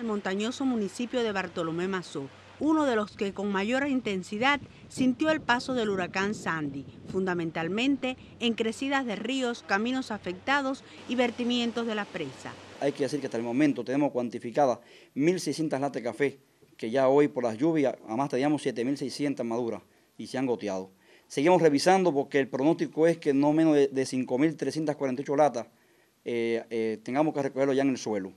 el montañoso municipio de Bartolomé Mazó, uno de los que con mayor intensidad sintió el paso del huracán Sandy, fundamentalmente en crecidas de ríos, caminos afectados y vertimientos de la presa. Hay que decir que hasta el momento tenemos cuantificadas 1.600 latas de café, que ya hoy por las lluvias, además teníamos 7.600 maduras y se han goteado. Seguimos revisando porque el pronóstico es que no menos de, 5.348 latas eh, eh, tengamos que recogerlo ya en el suelo.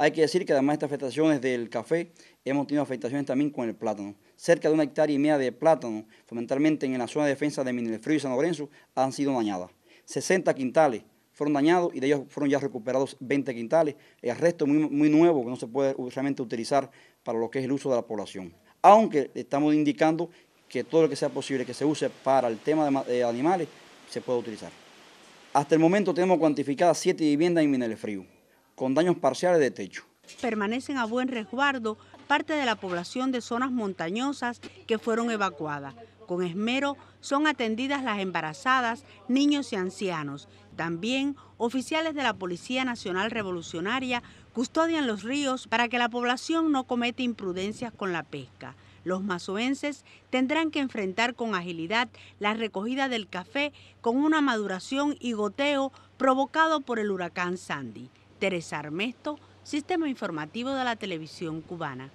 Hay que decir que además de estas afectaciones del café, hemos tenido afectaciones también con el plátano. Cerca de una hectárea y media de plátano, fundamentalmente en la zona de defensa de Minelfrío y San Lorenzo, han sido dañadas. 60 quintales fueron dañados y de ellos fueron ya recuperados 20 quintales. El resto muy, muy nuevo que no se puede realmente utilizar para lo que es el uso de la población. Aunque estamos indicando que todo lo que sea posible que se use para el tema de, animales se pueda utilizar. Hasta el momento tenemos cuantificadas 7 viviendas en Minelfrío con daños parciales de techo. Permanecen a buen resguardo parte de la población de zonas montañosas que fueron evacuadas. Con esmero son atendidas las embarazadas, niños y ancianos. También oficiales de la Policía Nacional Revolucionaria custodian los ríos para que la población no cometa imprudencias con la pesca. Los mazoenses tendrán que enfrentar con agilidad la recogida del café con una maduración y goteo provocado por el huracán Sandy. Teresa Armesto, Sistema Informativo de la Televisión Cubana.